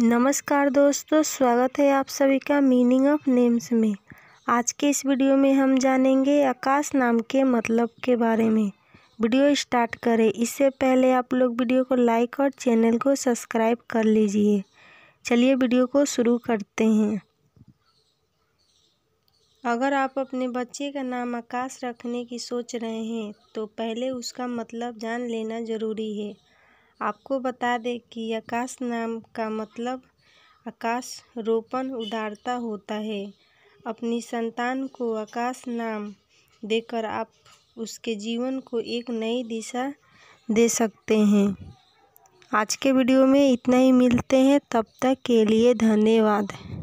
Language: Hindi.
नमस्कार दोस्तों स्वागत है आप सभी का मीनिंग ऑफ नेम्स में आज के इस वीडियो में हम जानेंगे आकाश नाम के मतलब के बारे में वीडियो स्टार्ट करें इससे पहले आप लोग वीडियो को लाइक और चैनल को सब्सक्राइब कर लीजिए चलिए वीडियो को शुरू करते हैं अगर आप अपने बच्चे का नाम आकाश रखने की सोच रहे हैं तो पहले उसका मतलब जान लेना ज़रूरी है आपको बता दें कि आकाश नाम का मतलब आकाश रोपण उदारता होता है अपनी संतान को आकाश नाम देकर आप उसके जीवन को एक नई दिशा दे सकते हैं आज के वीडियो में इतना ही मिलते हैं तब तक के लिए धन्यवाद